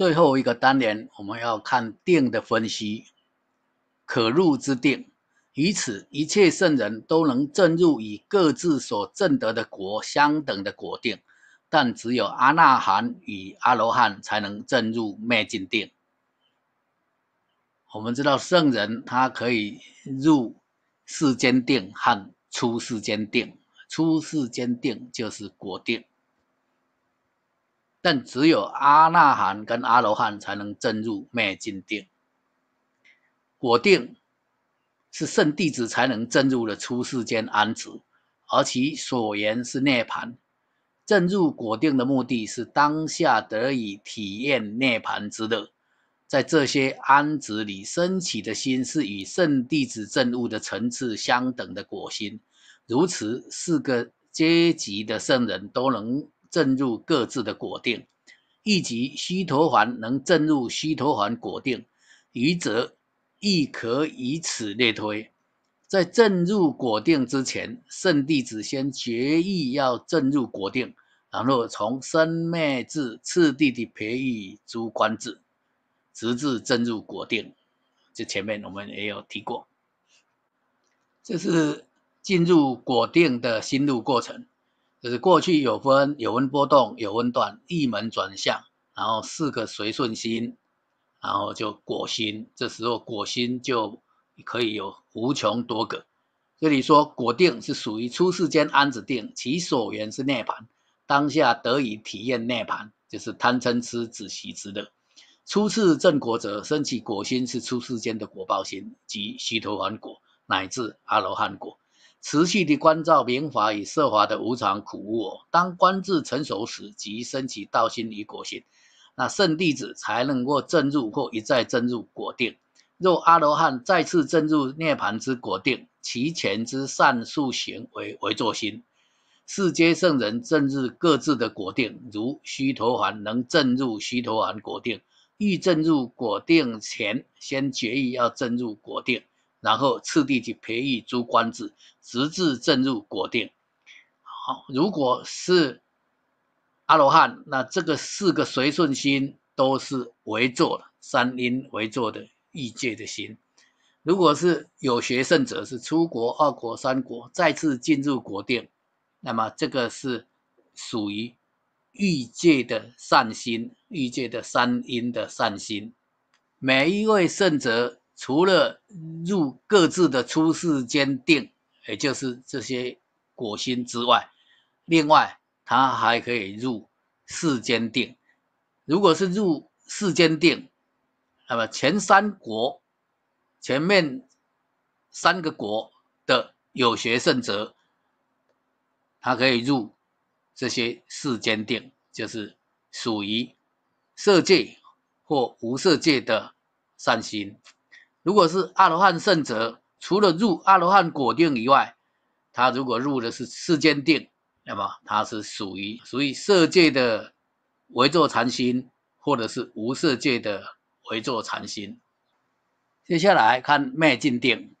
最后一个单元，我们要看定的分析，可入之定，以此一切圣人都能证入以各自所证得的果相等的果定，但只有阿那含与阿罗汉才能证入灭尽定。我们知道圣人他可以入世间定和出世间定，出世间定就是果定。但只有阿那含跟阿罗汉才能证入灭尽定。果定是圣弟子才能证入的初世间安止，而其所言是涅盘。证入果定的目的是当下得以体验涅盘之乐。在这些安止里升起的心是与圣弟子证悟的层次相等的果心。如此四个阶级的圣人都能。证入各自的果定，亦即须陀环能证入须陀环果定，余者亦可以此类推。在证入果定之前，圣弟子先决意要证入果定，然后从生灭至次第的培育诸观智，直至证入果定。这前面我们也有提过，这是进入果定的心路过程。就是过去有分，有温波动，有温断，一门转向，然后四个随顺心，然后就果心，这时候果心就可以有无穷多个。这里说果定是属于出世间安子定，其所缘是涅盘，当下得以体验涅盘，就是贪嗔痴子喜之乐。初次正果者，升起果心是出世间的果报心，即须陀洹果乃至阿罗汉果。持续地关照民法与社法的无常苦无我。当观智成熟时，即升起道心与果心，那圣弟子才能够证入或一再证入果定。若阿罗汉再次证入涅盘之果定，其前之善数行为为作心。世皆圣人正入各自的果定，如须陀洹能证入须陀洹果定，欲证入果定前，先决意要证入果定。然后次第去培育诸官制，直至正入果定。好，如果是阿罗汉，那这个四个随顺心都是为作的三因为作的欲界的心。如果是有学圣者，是出国二国、三国再次进入国定，那么这个是属于欲界的善心，欲界的三因的善心。每一位圣者。除了入各自的初世坚定，也就是这些果心之外，另外他还可以入世坚定。如果是入世坚定，那么前三国、前面三个国的有学圣者，他可以入这些世坚定，就是属于色界或无色界的善心。如果是阿罗汉圣者，除了入阿罗汉果定以外，他如果入的是世间定，那么他是属于属于色界的唯作禅心，或者是无色界的唯作禅心。接下来看灭尽定，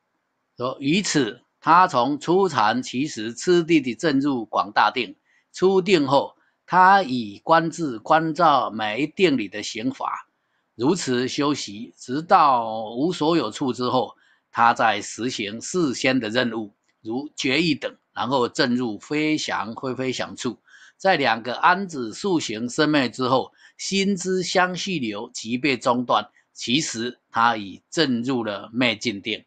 说以此，他从初禅其实次第的证入广大定，出定后，他以观自观照每一定理的行法。如此修习，直到无所有处之后，他再实行事先的任务，如决意等，然后进入飞翔飞飞翔处。在两个安止塑行生灭之后，心之相续流即被中断。其实他已进入了灭尽定。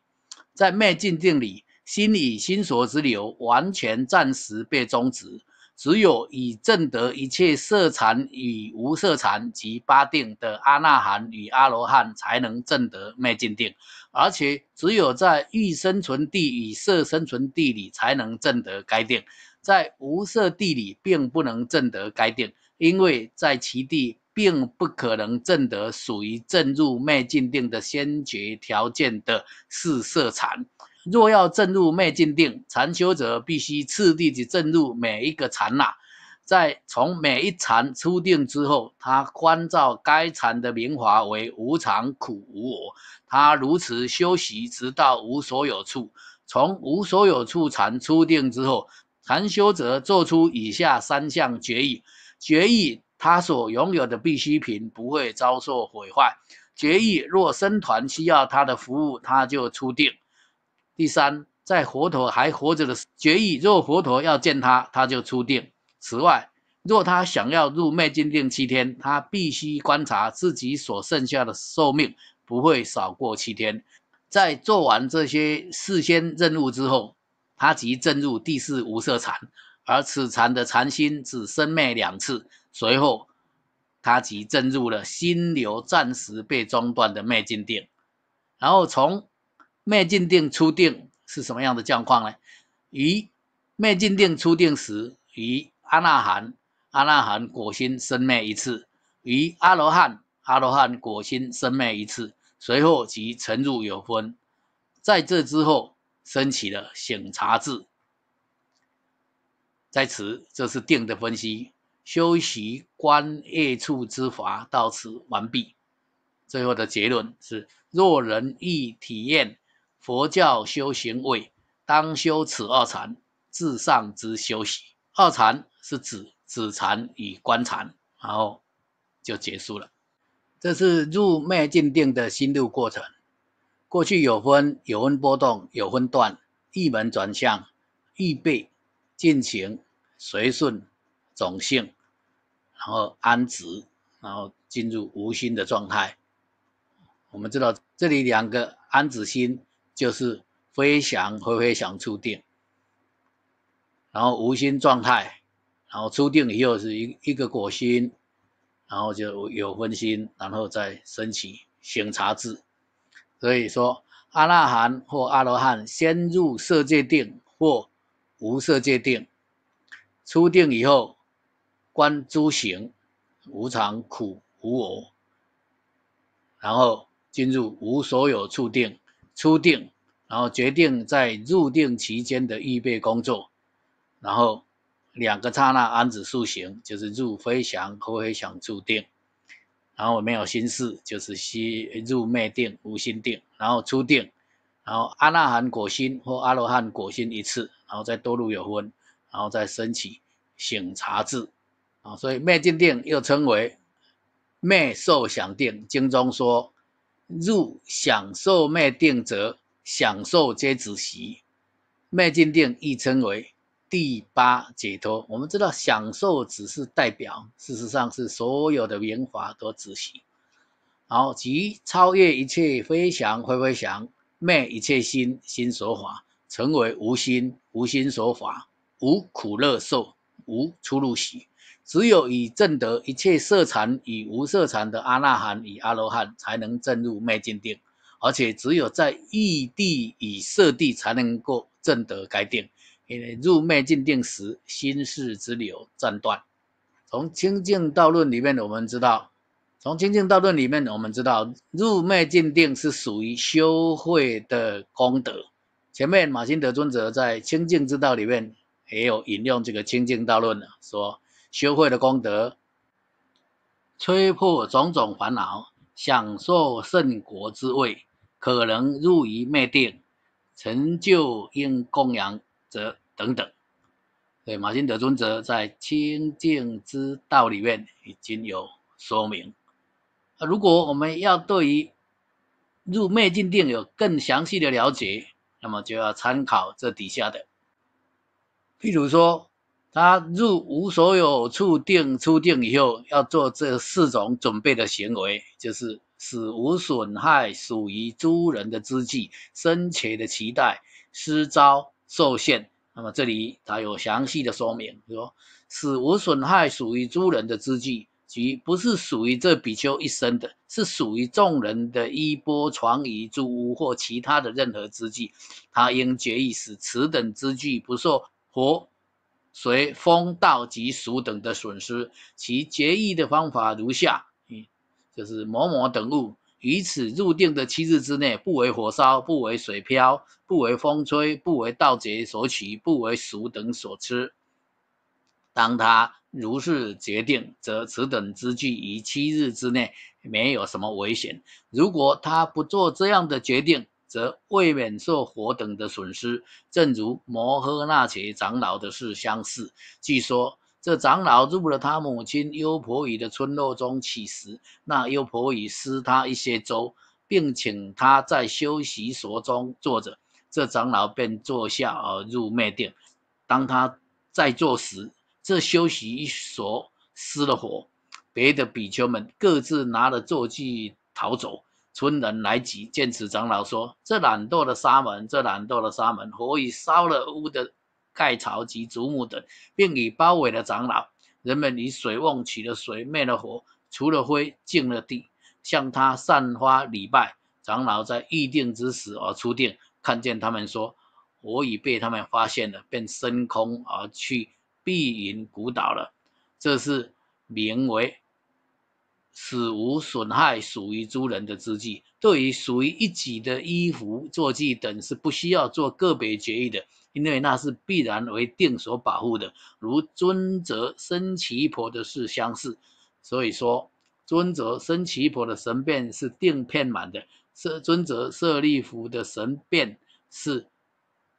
在灭尽定里，心与心所之流完全暂时被终止。只有以证得一切色禅与无色禅及八定的阿那含与阿罗汉，才能证得灭尽定。而且，只有在欲生存地与色生存地里，才能证得该定；在无色地里，并不能证得该定，因为在其地，并不可能证得属于证入灭尽定的先决条件的四色禅。若要证入灭尽定，禅修者必须次第地证入每一个禅那，在从每一禅出定之后，他观照该禅的名华为无常、苦、无我。他如此修习，直到无所有处。从无所有处禅出定之后，禅修者做出以下三项决议：决议他所拥有的必需品不会遭受毁坏；决议若僧团需要他的服务，他就出定。第三，在佛陀还活着的决议，若佛陀要见他，他就出定。此外，若他想要入灭尽定七天，他必须观察自己所剩下的寿命不会少过七天。在做完这些事先任务之后，他即进入第四无色禅，而此禅的禅心只生灭两次。随后，他即进入了心流暂时被中断的灭尽定，然后从。灭尽定初定是什么样的状况呢？于灭尽定初定时，于阿那含阿那含果心生灭一次，于阿罗汉阿罗汉果心生灭一次，随后即沉入有分。在这之后，升起了醒察智。在此，这是定的分析。修习观业处之法到此完毕。最后的结论是：若人欲体验。佛教修行位，当修此二禅至上之修习。二禅是指止禅与观禅，然后就结束了。这是入灭尽定的心路过程。过去有分，有分波动，有分断，一门转向，预备进行随顺种性，然后安止，然后进入无心的状态。我们知道这里两个安止心。就是飞翔和飞翔出定，然后无心状态，然后出定以后是一一个果心，然后就有分心，然后再升起行察智。所以说，阿那含或阿罗汉先入色界定或无色界定，出定以后观诸行无常、苦、无我，然后进入无所有处定。初定，然后决定在入定期间的预备工作，然后两个刹那安止塑形，就是入飞翔或飞翔注定，然后没有心事，就是入灭定无心定，然后初定，然后阿那含果心或阿罗汉果心一次，然后再多入有分，然后再升起醒察智，啊，所以灭尽定又称为灭受想定，经中说。入享受灭定者，享受皆止息，灭尽定亦称为第八解脱。我们知道，享受只是代表，事实上是所有的缘法都止息，然后即超越一切非翔非非翔，灭一切心心所法，成为无心无心所法，无苦乐受，无出入息。只有以证得一切色禅与无色禅的阿那含与阿罗汉，才能证入灭尽定。而且只有在异地与色地才能够证得该定。因为入灭尽定时，心事之流暂断。从清净道论里面，我们知道，从清净道论里面，我们知道，入灭尽定是属于修慧的功德。前面马新德尊者在清净之道里面也有引用这个清净道论了，说。修会的功德，摧破种种烦恼，享受圣国之位，可能入于灭定，成就应供养者等等。对马先德尊者在《清净之道》里面已经有说明。如果我们要对于入灭尽定有更详细的了解，那么就要参考这底下的，譬如说。他入无所有处定，出定以后要做这四种准备的行为，就是使无损害属于诸人的知己，深切的期待、失招受限。那么这里他有详细的说明，说使无损害属于诸人的知己，即不是属于这比丘一生的，是属于众人的衣钵、传遗诸屋或其他的任何知己。」他应决意使此等知己不受活。随风盗及鼠等的损失，其结义的方法如下：一就是某某等物，于此入定的七日之内，不为火烧，不为水漂，不为风吹，不为盗劫所取，不为鼠等所吃。当他如是决定，则此等之具于七日之内没有什么危险。如果他不做这样的决定，则未免受火等的损失，正如摩诃那伽长老的事相似。据说这长老入了他母亲优婆夷的村落中乞食，那优婆夷施他一些粥，并请他在休息所中坐着。这长老便坐下而入灭定。当他在坐时，这休息所失了火，别的比丘们各自拿了坐具逃走。村人来集，见此长老说：“这懒惰的沙门，这懒惰的沙门，火已烧了屋的盖草及竹木等，并已包围了长老。人们以水瓮取了水，灭了火，除了灰，净了地，向他散发礼拜。长老在预定之时而出定，看见他们说火已被他们发现了，便升空而去，避云古岛了。这是名为。”此无损害，属于诸人的之计。对于属于一己的衣服、坐骑等，是不需要做个别决议的，因为那是必然为定所保护的。如尊者生其婆的事相似，所以说尊者生其婆的神变是定片满的。设尊者舍利弗的神变是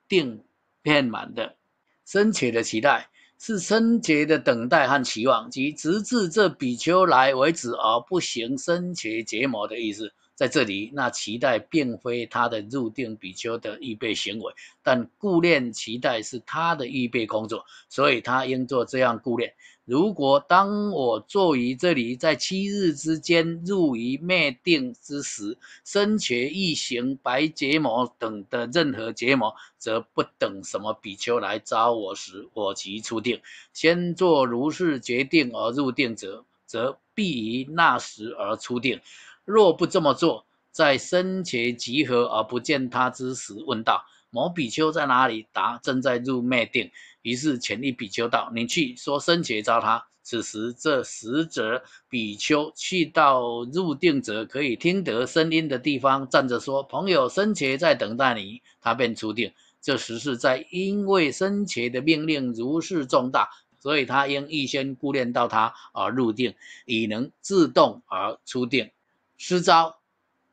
定片满的。生且的期待。是深切的等待和期望，即直至这比丘来为止而不行深切结魔的意思。在这里，那期待并非他的入定比丘的预备行为，但顾念期待是他的预备工作，所以他应做这样顾念。如果当我坐于这里，在七日之间入于灭定之时，生且异行、白结毛等的任何结毛，则不等什么比丘来招我时，我即出定。先做如是决定而入定者，则必于那时而出定。若不这么做，在生且集合而不见他之时，问道：“某比丘在哪里？”答：“正在入灭定。”于是前一比丘道：“你去说生劫招他。”此时这十者比丘去到入定者可以听得声音的地方站着说：“朋友生劫在等待你。”他便出定。这时是在因为生劫的命令如是重大，所以他应预先顾念到他而入定，以能自动而出定。施招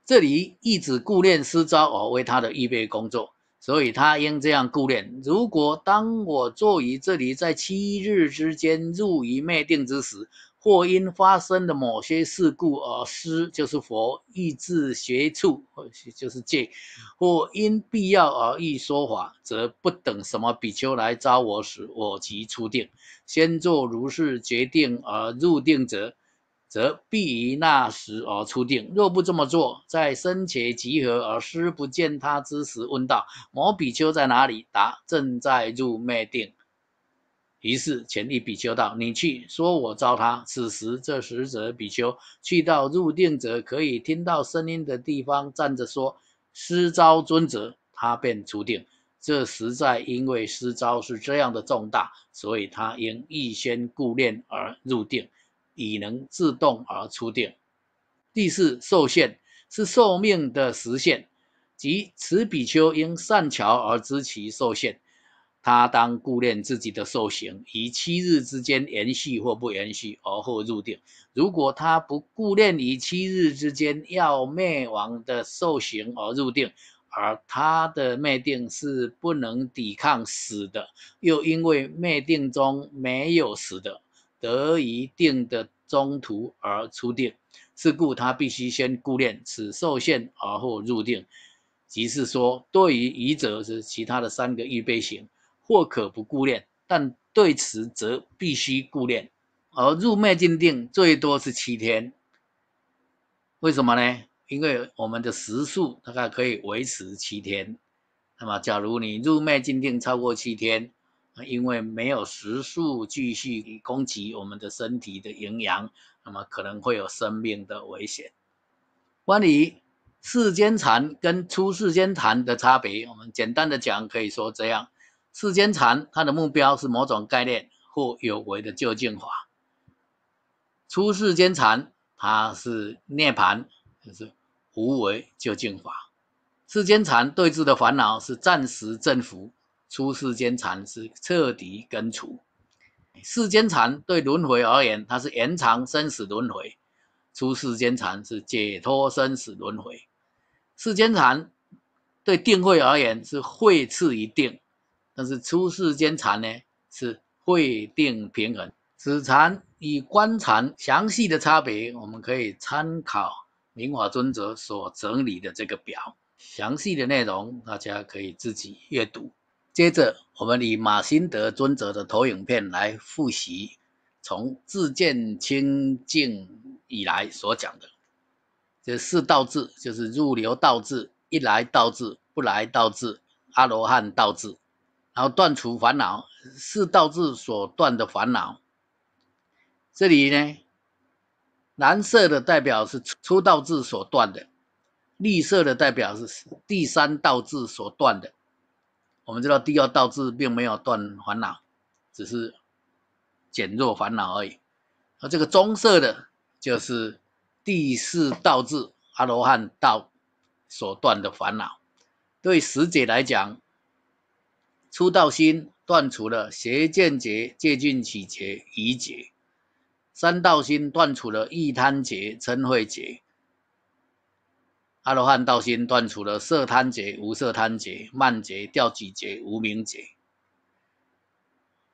这里一直顾念施招而为他的预备工作。所以，他应这样顾念：如果当我坐于这里，在七日之间入于灭定之时，或因发生的某些事故而失，就是佛意志邪处，或就是戒；或因必要而欲说法，则不等什么比丘来招我时，我即出定，先做如是决定而入定者。则必于那时而出定。若不这么做，在身前集合而师不见他之时，问道：“摩比丘在哪里？”答：“正在入灭定。”于是前一比丘道：“你去说我招他。”此时这使者比丘去到入定者可以听到声音的地方站着说：“师招尊者。”他便出定。这实在因为师招是这样的重大，所以他应预先顾念而入定。已能自动而出定。第四受限是寿命的时限，即此比丘因善巧而知其受限，他当顾念自己的受行，以七日之间延续或不延续而后入定。如果他不顾念以七日之间要灭亡的受行而入定，而他的灭定是不能抵抗死的，又因为灭定中没有死的。得一定的中途而出定，是故他必须先固练此受限，而后入定。即是说，对于余者是其他的三个预备型，或可不固练，但对此则必须固练。而入灭禁定最多是七天，为什么呢？因为我们的时数大概可以维持七天。那么，假如你入灭禁定超过七天，因为没有食宿继续供给我们的身体的营养，那么可能会有生命的危险。关于世间禅跟出世间禅的差别，我们简单的讲，可以说这样：世间禅它的目标是某种概念或有为的究竟法；出世间禅它是涅盘，就是无为究竟法。世间禅对治的烦恼是暂时征服。出世间禅是彻底根除世间禅，对轮回而言，它是延长生死轮回；出世间禅是解脱生死轮回。世间禅对定慧而言是慧次于定，但是出世间禅呢是慧定平衡。此禅与观禅详细的差别，我们可以参考明华尊者所整理的这个表，详细的内容大家可以自己阅读。接着，我们以马新德尊者的投影片来复习从自见清净以来所讲的这四道智，就是入流道智、一来道智、不来道智、阿罗汉道智，然后断除烦恼四道智所断的烦恼。这里呢，蓝色的代表是出道智所断的，绿色的代表是第三道智所断的。我们知道第二道智并没有断烦恼，只是减弱烦恼而已。而这个棕色的，就是第四道智阿罗汉道所断的烦恼。对十者来讲，初道心断除了邪见结、戒禁取结、疑结；三道心断除了意贪结、嗔恚结。阿罗汉道心断除了色贪劫、无色贪劫、慢劫、掉几劫、无名劫。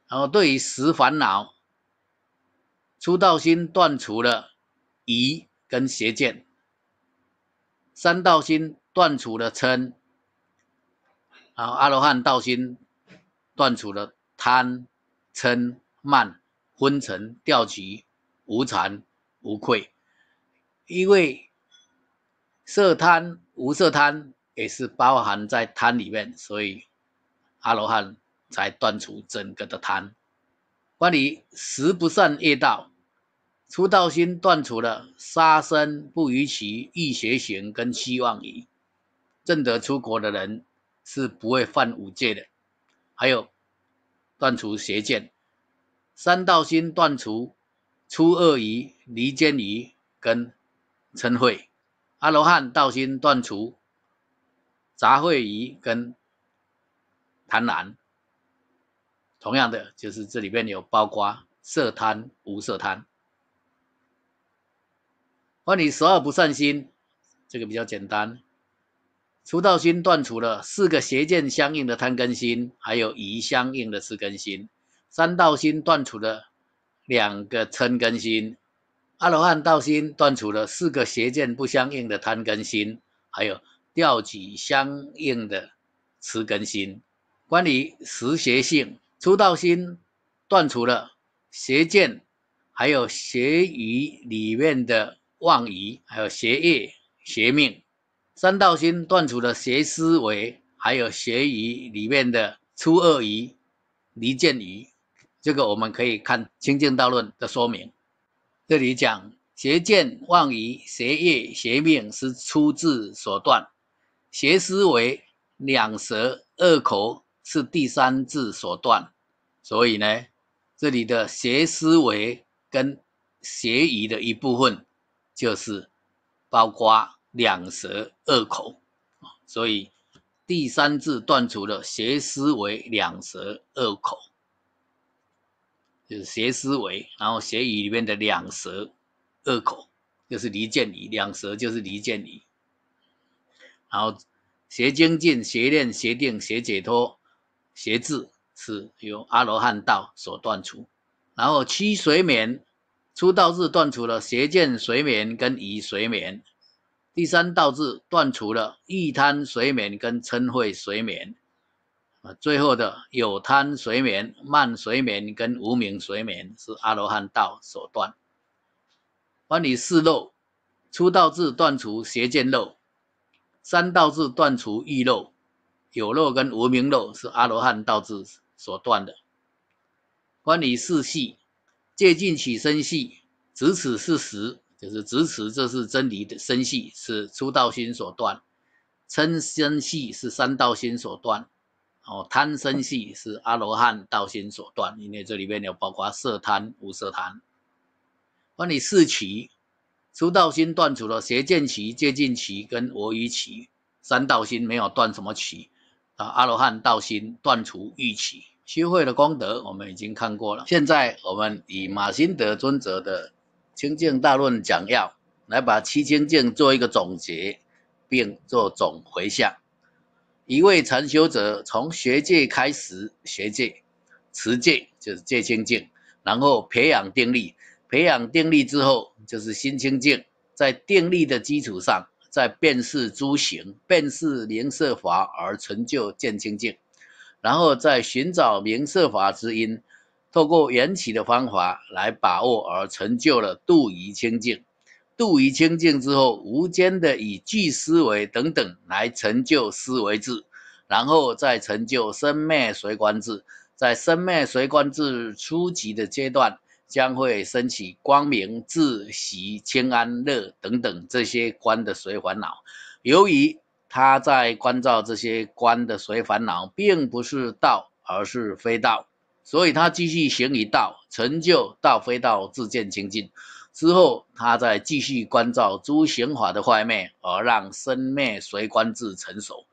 然后对于十烦恼，初道心断除了疑跟邪见，三道心断除了嗔，然后阿罗汉道心断除了贪、嗔、慢、昏沉、掉级、无惭、无愧，因为。色贪、无色贪也是包含在贪里面，所以阿罗汉才断除整个的贪。关于十不善业道，初道心断除了杀生、不逾矩、欲邪行跟希望疑。正得出国的人是不会犯五戒的。还有断除邪见，三道心断除出恶疑、离间疑跟嗔恚。阿罗汉道心断除杂慧仪跟贪婪，同样的就是这里边有包括色贪、无色贪。话你十二不善心，这个比较简单，除道心断除了四个邪见相应的贪根心，还有疑相应的四根心，三道心断除了两个嗔根心。阿罗汉道心断除了四个邪见不相应的贪根心，还有调取相应的持根心。关于实邪性初道心断除了邪见，还有邪疑里面的妄疑，还有邪业、邪命。三道心断除了邪思维，还有邪疑里面的出恶疑、离见疑。这个我们可以看《清净道论》的说明。这里讲邪见、妄疑、邪业、邪命是出自所断，邪思维两舌、恶口是第三字所断，所以呢，这里的邪思维跟邪疑的一部分，就是包括两舌、恶口，所以第三字断除了邪思维、两舌、恶口。就是邪思维，然后邪语里面的两舌、恶口，就是离间语；两舌就是离间语。然后邪精进、邪念、邪定、邪解脱、邪智是由阿罗汉道所断除。然后七随眠，出道智断除了邪见随眠跟疑随眠。第三道智断除了欲贪随眠跟嗔恚随眠。啊，最后的有贪随眠、慢随眠跟无名随眠是阿罗汉道所断。关于四漏，出道智断除邪见漏，三道智断除欲漏，有漏跟无名漏是阿罗汉道智所断的。关于四系，借尽起生系，执此是实，就是执此这是真理的生系是出道心所断，称生系是三道心所断。哦，贪生系是阿罗汉道心所断，因为这里面有包括色贪、无色贪。那你四取，出道心断除了邪见取、接近取跟我与取，三道心没有断什么取啊。阿罗汉道心断除欲取，修会的功德我们已经看过了。现在我们以马新德尊者的清净大论讲要来把七清净做一个总结，并做总回向。一位禅修者从学界开始，学界，持戒就是戒清净，然后培养定力，培养定力之后就是心清净，在定力的基础上，在辨识诸行、辨识明色法而成就见清净，然后再寻找明色法之因，透过缘起的方法来把握而成就了度疑清净。度于清净之后，无间的以具思维等等来成就思维智，然后再成就生灭随观智。在生灭随观智初级的阶段，将会升起光明、自喜、清安、乐等等这些观的随烦恼。由于他在关照这些观的随烦恼，并不是道，而是非道，所以他继续行于道，成就道非道自见清净。之后，他再继续关照诸行法的坏灭，而让生灭随观智成熟，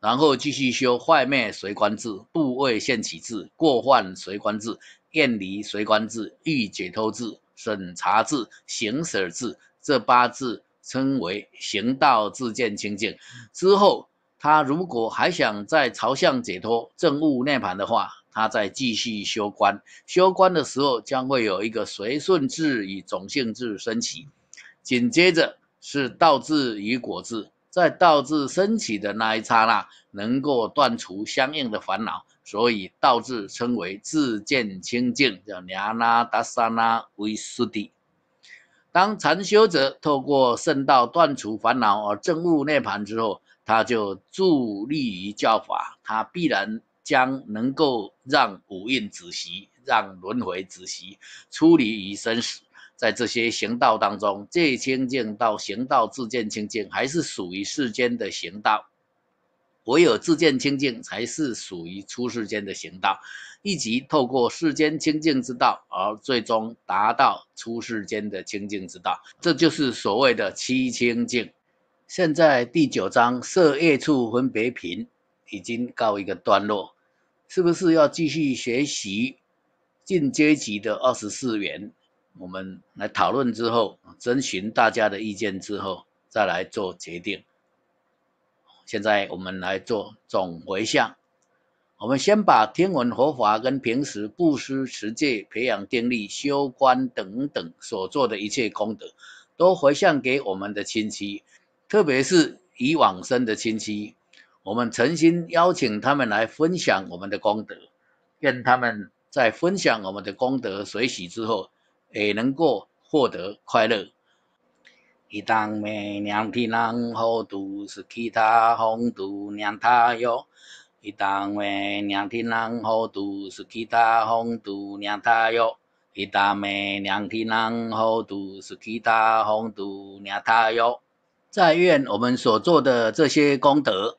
然后继续修坏灭随观智、部位现起智、过患随观智、厌离随观智、欲解脱智、审查智、行舍智，这八字称为行道自见清净。之后，他如果还想在朝向解脱正悟涅盘的话，他在继续修观，修观的时候将会有一个随顺制与种性制升起，紧接着是道字与果字。在道字升起的那一刹那，能够断除相应的烦恼，所以道字称为自见清净，叫尼阿那达萨那维斯蒂。当禅修者透过圣道断除烦恼而证悟涅盘之后，他就助立于教法，他必然。将能够让五蕴止息，让轮回止息，出离于生死。在这些行道当中，最清净到行道自见清净，还是属于世间的行道；唯有自见清净，才是属于出世间的行道。以及透过世间清净之道，而最终达到出世间的清净之道，这就是所谓的七清净。现在第九章色业处分别品已经告一个段落。是不是要继续学习进阶级的二十四元？我们来讨论之后，征询大家的意见之后，再来做决定。现在我们来做总回向，我们先把天文佛法跟平时布施持戒、培养定力、修观等等所做的一切功德，都回向给我们的亲戚，特别是已往生的亲戚。我们诚心邀请他们来分享我们的功德，愿他们在分享我们的功德随喜之后，也能够获得快乐。一当美娘体难后度，是其他红度娘他哟。一当美娘体难后度，是其他红度娘他哟。一当美娘体难后度，是其他红度娘他哟。在愿我们所做的这些功德。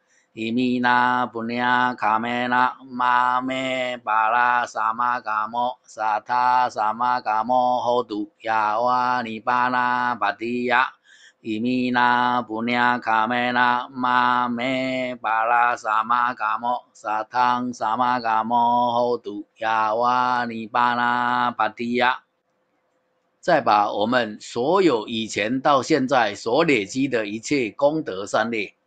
伊米那布那卡梅那玛梅巴拉萨玛嘎莫萨他萨玛嘎莫吽度呀哇尼巴拉巴提呀！伊米那布那卡梅那玛梅巴拉萨玛嘎莫萨他萨玛嘎莫吽度呀哇尼巴拉巴提呀！再把我们所有以前到现在所累积的一切功德善业。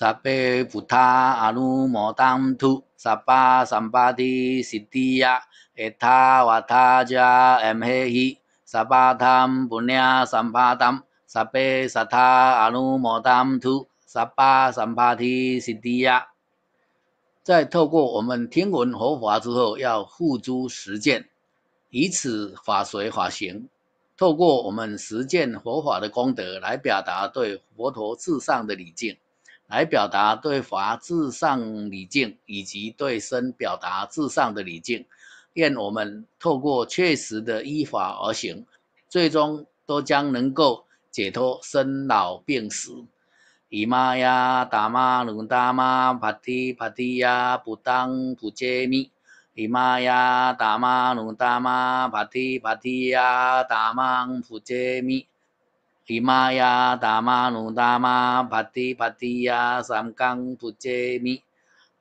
萨八菩萨阿努耨多图萨巴三巴提，是地也。他他加者，嘿弥萨巴八大不念，十巴大。萨八萨八阿努耨多图萨巴三巴提，是地亚。在透过我们听闻佛法之后，要付诸实践，以此法随法行。透过我们实践佛法的功德，来表达对佛陀至上的礼敬。来表达对法至上礼敬，以及对身表达至上的礼敬，愿我们透过确实的依法而行，最终都将能够解脱生老病死。依玛呀达玛努达玛巴提巴提呀，不当不揭密。依玛呀达玛努达玛巴提巴提呀，达芒不揭密。หิมายาตามานุตามาปฏติปฏติยาสัมกัง ปุเจมิ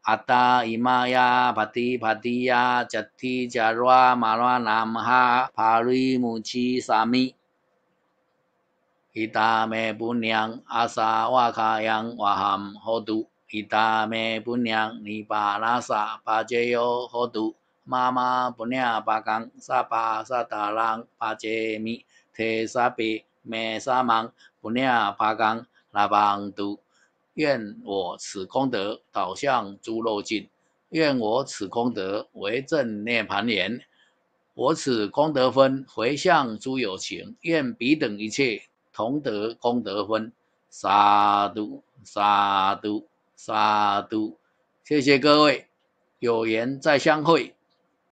อัตตา อิมายาปฏิปฏิยาจัตติจารวามารวานามหาภาริมุชีสามิ อิตาเมปุญญังอาสาวะคายังวะหัมโหตุ อิตาเมปุญญังนิปานาสะปะเจโยโหตุมามาปุญญาปะกังสะปาสะตาลังปะเจมิ เทสะปิ美沙芒不念巴干拉邦都，愿我此功德导向诸肉尽，愿我此功德为正涅盘言，我此功德分回向诸有情，愿彼等一切同得功德分。沙都沙都沙都，谢谢各位，有缘再相会。